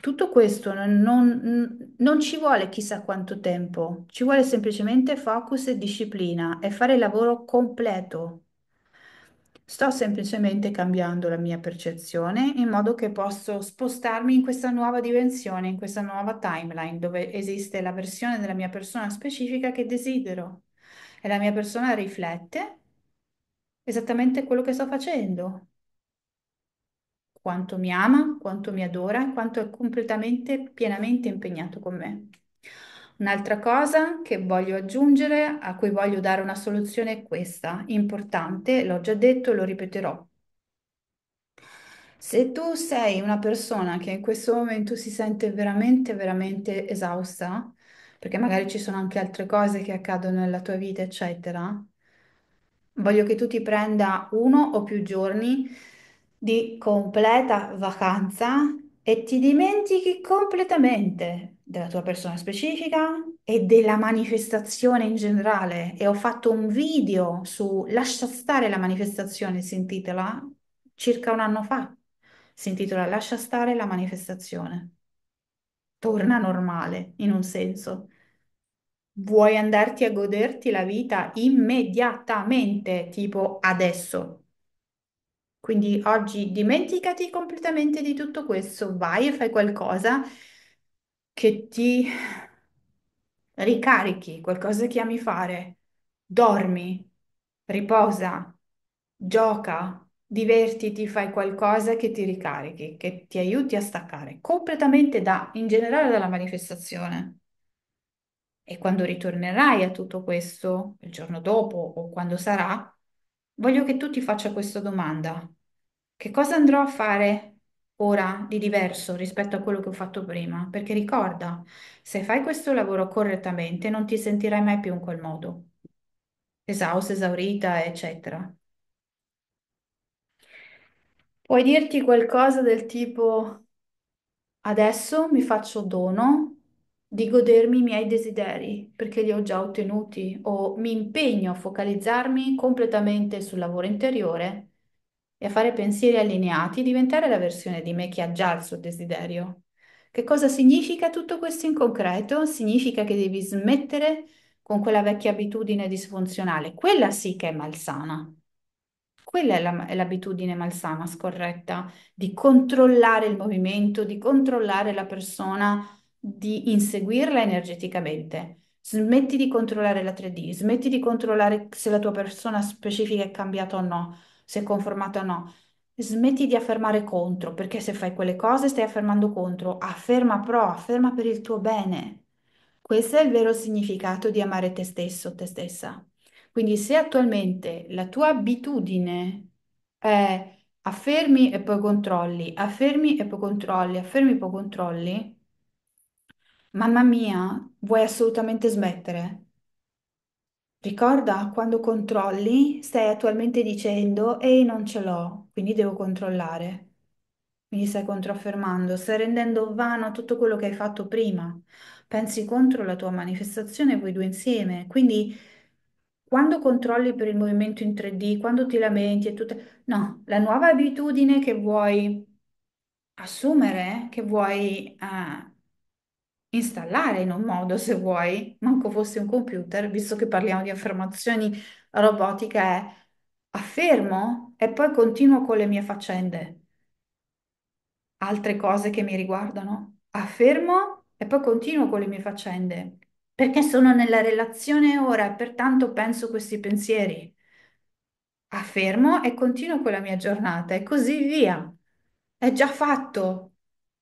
Tutto questo non, non, non, ci vuole chissà quanto tempo, ci vuole semplicemente focus e disciplina e fare il lavoro completo. Sto semplicemente cambiando la mia percezione in modo che posso spostarmi in questa nuova dimensione, in questa nuova timeline dove esiste la versione della mia persona specifica che desidero e la mia persona riflette esattamente quello che sto facendo, quanto mi ama, quanto mi adora, quanto è completamente, pienamente impegnato con me. Un'altra cosa che voglio aggiungere, a cui voglio dare una soluzione, è questa, importante, l'ho già detto e lo ripeterò. Se tu sei una persona che in questo momento si sente veramente, veramente esausta, perché magari ci sono anche altre cose che accadono nella tua vita, eccetera. Voglio che tu ti prenda uno o più giorni di completa vacanza e ti dimentichi completamente della tua persona specifica e della manifestazione in generale. E ho fatto un video su Lascia stare la manifestazione, si intitola, circa un anno fa. Si intitola Lascia stare la manifestazione torna normale in un senso. Vuoi andarti a goderti la vita immediatamente, tipo adesso. Quindi oggi dimenticati completamente di tutto questo, vai e fai qualcosa che ti ricarichi, qualcosa che ami fare. Dormi, riposa, gioca, divertiti, fai qualcosa che ti ricarichi, che ti aiuti a staccare completamente da, in generale, dalla manifestazione. E quando ritornerai a tutto questo, il giorno dopo o quando sarà, voglio che tu ti faccia questa domanda. Che cosa andrò a fare ora di diverso rispetto a quello che ho fatto prima? Perché ricorda, se fai questo lavoro correttamente non ti sentirai mai più in quel modo, esausta, esaurita, eccetera. Puoi dirti qualcosa del tipo adesso mi faccio dono di godermi i miei desideri perché li ho già ottenuti o mi impegno a focalizzarmi completamente sul lavoro interiore e a fare pensieri allineati, diventare la versione di me che ha già il suo desiderio. Che cosa significa tutto questo in concreto? Significa che devi smettere con quella vecchia abitudine disfunzionale, quella sì che è malsana. Quella è, la, è l'abitudine malsana scorretta, di controllare il movimento, di controllare la persona, di inseguirla energeticamente. Smetti di controllare la 3D, smetti di controllare se la tua persona specifica è cambiata o no, se è conformata o no. Smetti di affermare contro, perché se fai quelle cose stai affermando contro. Afferma pro, afferma per il tuo bene. Questo è il vero significato di amare te stesso, te stessa. Quindi se attualmente la tua abitudine è affermi e poi controlli, affermi e poi controlli, affermi e poi controlli, mamma mia, vuoi assolutamente smettere? Ricorda quando controlli stai attualmente dicendo ehi non ce l'ho, quindi devo controllare. Quindi stai controaffermando, stai rendendo vano tutto quello che hai fatto prima. Pensi contro la tua manifestazione voi due insieme. Quindi quando controlli per il movimento in 3D, quando ti lamenti e tutto. No, la nuova abitudine che vuoi assumere, che vuoi eh, installare in un modo, se vuoi, manco fosse un computer, visto che parliamo di affermazioni robotiche, è affermo e poi continuo con le mie faccende. Altre cose che mi riguardano, affermo e poi continuo con le mie faccende perché sono nella relazione ora e pertanto penso questi pensieri. Affermo e continuo con la mia giornata e così via. È già fatto.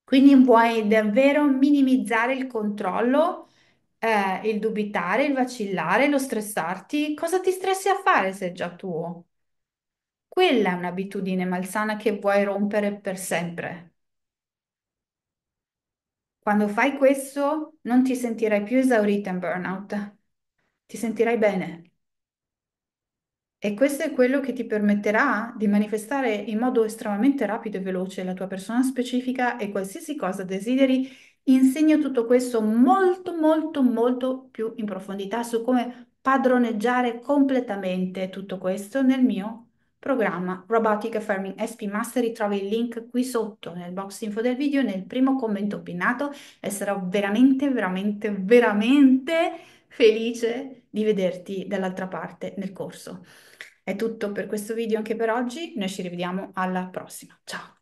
Quindi vuoi davvero minimizzare il controllo, eh, il dubitare, il vacillare, lo stressarti? Cosa ti stressi a fare se è già tuo? Quella è un'abitudine malsana che vuoi rompere per sempre. Quando fai questo non ti sentirai più esaurita in burnout, ti sentirai bene. E questo è quello che ti permetterà di manifestare in modo estremamente rapido e veloce la tua persona specifica e qualsiasi cosa desideri. Insegno tutto questo molto, molto, molto più in profondità su come padroneggiare completamente tutto questo nel mio Programma Robotic Farming SP Mastery trovi il link qui sotto nel box info del video, nel primo commento pinnato e sarò veramente, veramente, veramente felice di vederti dall'altra parte nel corso. È tutto per questo video anche per oggi, noi ci rivediamo alla prossima. Ciao!